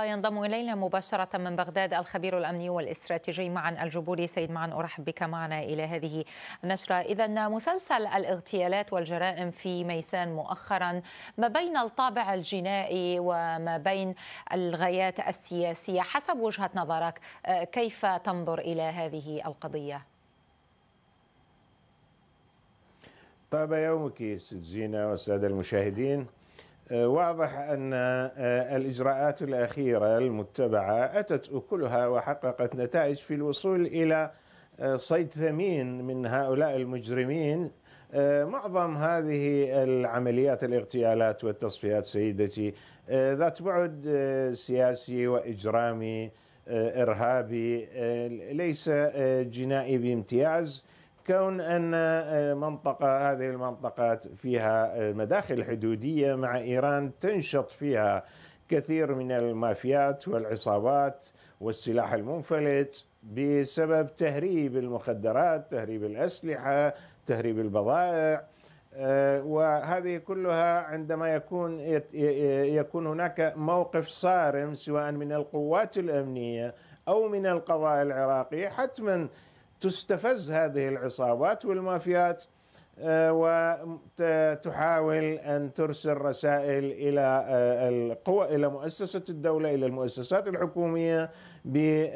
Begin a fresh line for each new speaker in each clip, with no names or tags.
ينضم إلينا مباشرة من بغداد الخبير الأمني والاستراتيجي معن الجبوري سيد معن أرحب بك معنا إلى هذه النشرة إذا مسلسل الاغتيالات والجرائم في ميسان مؤخرا ما بين الطابع الجنائي وما بين الغايات السياسية حسب وجهة نظرك آه، كيف تنظر إلى هذه القضية؟
طاب يومك سيد زينة والسادة المشاهدين آه، واضح ان آه، الاجراءات الاخيره المتبعه اتت اكلها وحققت نتائج في الوصول الى آه، صيد ثمين من هؤلاء المجرمين معظم هذه العمليات الاغتيالات والتصفيات سيدتي ذات بعد سياسي واجرامي ارهابي ليس جنائي بامتياز كون ان آه، منطقه هذه المنطقه فيها آه، مداخل حدوديه مع ايران تنشط فيها كثير من المافيات والعصابات والسلاح المنفلت بسبب تهريب المخدرات، تهريب الاسلحه، تهريب البضائع آه، وهذه كلها عندما يكون يكون هناك موقف صارم سواء من القوات الامنيه او من القضاء العراقي حتما تستفز هذه العصابات والمافيات آه، وتحاول ان ترسل رسائل الى آه، القوى الى مؤسسه الدوله الى المؤسسات الحكوميه بان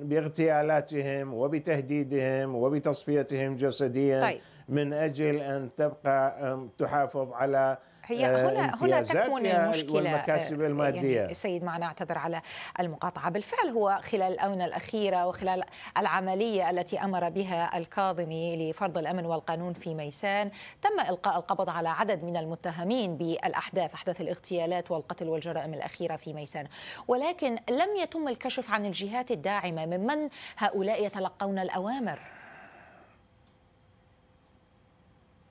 آه، باغتيالاتهم وبتهديدهم وبتصفيتهم جسديا طيب. من اجل ان تبقى تحافظ على هي آه، هنا هنا تكمن يعني المشكله والمكاسب آه، يعني الماديه يعني
سيد معنا اعتذر على المقاطعه بالفعل هو خلال الاونه الاخيره وخلال العمليه التي امر بها الكاظمي لفرض الامن والقانون في ميسان تم القاء القبض على عدد من المتهمين بالاحداث احداث الاغتيالات والقتل والجرائم الاخيره في ميسان ولكن لم يتم الكشف عن الجهات الداعمه ممن هؤلاء يتلقون الاوامر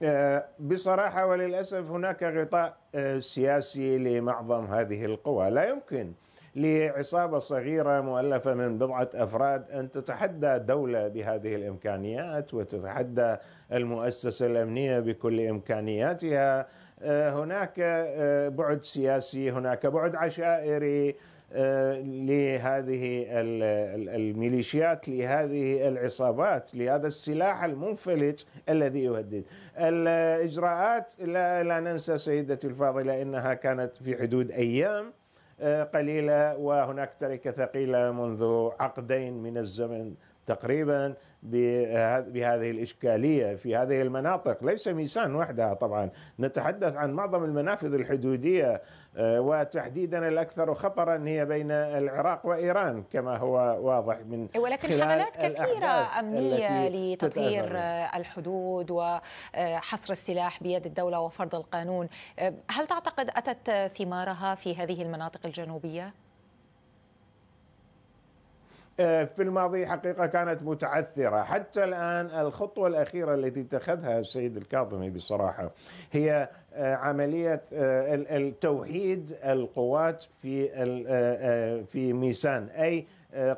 آه، بصراحة وللأسف هناك غطاء آه، سياسي لمعظم هذه القوى لا يمكن لعصابة صغيرة مؤلفة من بضعة أفراد أن تتحدى دولة بهذه الإمكانيات وتتحدى المؤسسة الأمنية بكل إمكانياتها آه، هناك بعد سياسي هناك بعد عشائري آه، لهذه الميليشيات لهذه العصابات لهذا السلاح المنفلت الذي يهدد الإجراءات لا, لا ننسى سيدتي الفاضلة إنها كانت في حدود أيام آه، قليلة وهناك تركة ثقيلة منذ عقدين من الزمن تقريبا بهذه الإشكالية في هذه المناطق ليس ميسان وحدها طبعا نتحدث عن معظم المنافذ الحدودية آه، وتحديدا الأكثر خطرا هي بين العراق وإيران كما هو واضح من إيه، ولكن حملات كثيرة أمنية لتطهير
الحدود وحصر آه، السلاح بيد الدولة وفرض القانون آه، هل تعتقد أتت ثمارها في هذه المناطق الجنوبية؟
آه، في الماضي حقيقة كانت متعثرة حتى الآن الخطوة الأخيرة التي اتخذها السيد الكاظمي بصراحة هي آه، عملية آه، التوحيد القوات في في ميسان أي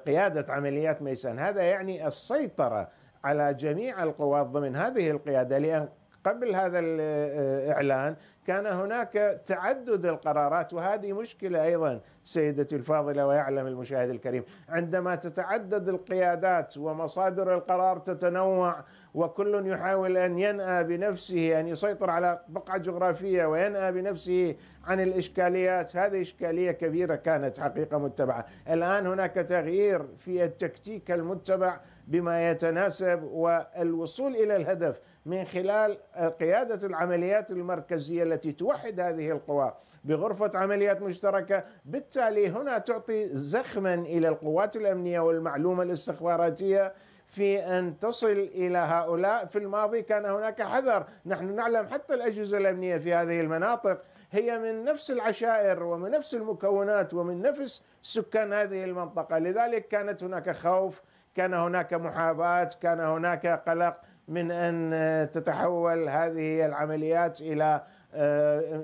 قيادة عمليات ميسان هذا يعني السيطرة على جميع القوات ضمن هذه القيادة لأن قبل هذا الإعلان آه، كان هناك تعدد القرارات وهذه مشكلة أيضا سيدتي الفاضلة ويعلم المشاهد الكريم عندما تتعدد القيادات ومصادر القرار تتنوع وكل يحاول أن ينأى بنفسه أن يسيطر على بقعة جغرافية وينأى بنفسه عن الإشكاليات هذه إشكالية كبيرة كانت حقيقة متبعة الآن هناك تغيير في التكتيك المتبع بما يتناسب والوصول الى الهدف من خلال قياده العمليات المركزيه التي توحد هذه القوى بغرفه عمليات مشتركه، بالتالي هنا تعطي زخما الى القوات الامنيه والمعلومه الاستخباراتيه في ان تصل الى هؤلاء، في الماضي كان هناك حذر، نحن نعلم حتى الاجهزه الامنيه في هذه المناطق هي من نفس العشائر ومن نفس المكونات ومن نفس سكان هذه المنطقه، لذلك كانت هناك خوف كان هناك محاباة كان هناك قلق من أن آه، تتحول هذه العمليات إلى آه،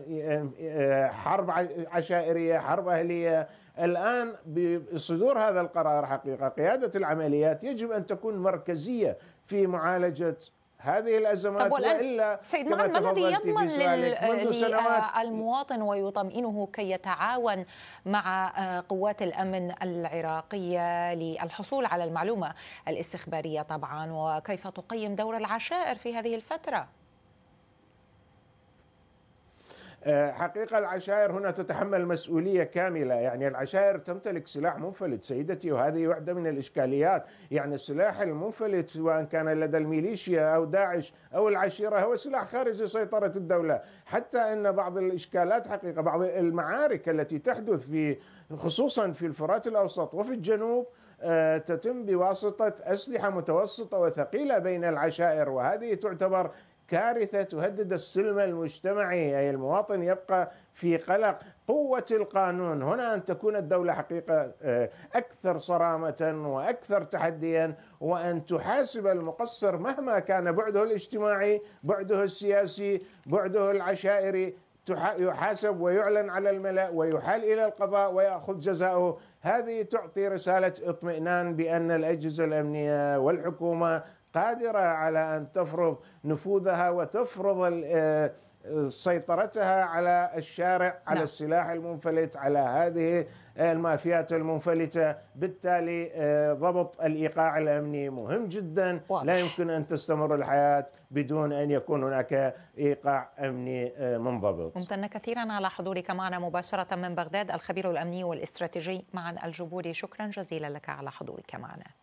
آه، حرب عشائرية حرب أهلية الآن بصدور هذا القرار حقيقة قيادة العمليات يجب أن تكون مركزية في معالجة هذه الازمات والا سيد معن ما الذي يضمن
للمواطن آه، ويطمئنه كي يتعاون مع آه، قوات الامن العراقيه للحصول على المعلومه الاستخباريه طبعا وكيف تقيم دور العشائر في هذه الفتره؟
آه، حقيقة العشائر هنا تتحمل مسؤولية كاملة يعني العشائر تمتلك سلاح منفلت سيدتي وهذه واحدة من الإشكاليات يعني السلاح المنفلت سواء كان لدى الميليشيا أو داعش أو العشيرة هو سلاح خارج سيطرة الدولة حتى أن بعض الإشكالات حقيقة بعض المعارك التي تحدث في خصوصا في الفرات الأوسط وفي الجنوب آه، تتم بواسطة أسلحة متوسطة وثقيلة بين العشائر وهذه تعتبر كارثه تهدد السلم المجتمعي اي المواطن يبقى في قلق قوه القانون هنا ان تكون الدوله حقيقه آه، اكثر صرامه واكثر تحديا وان تحاسب المقصر مهما كان بعده الاجتماعي بعده السياسي بعده العشائري يحاسب ويعلن على الملأ ويحال إلى القضاء ويأخذ جزاؤه هذه تعطي رسالة اطمئنان بأن الأجهزة الأمنية والحكومة قادرة على أن تفرض نفوذها وتفرض آه، سيطرتها على الشارع على نعم. السلاح المنفلت على هذه المافيات المنفلتة بالتالي آه، ضبط الإيقاع الأمني مهم جدا واضح. لا يمكن أن تستمر الحياة بدون أن يكون هناك إيقاع أمني آه، منضبط
ممتنة كثيرا على حضورك معنا مباشرة من بغداد الخبير الأمني والاستراتيجي معا الجبوري شكرا جزيلا لك على حضورك معنا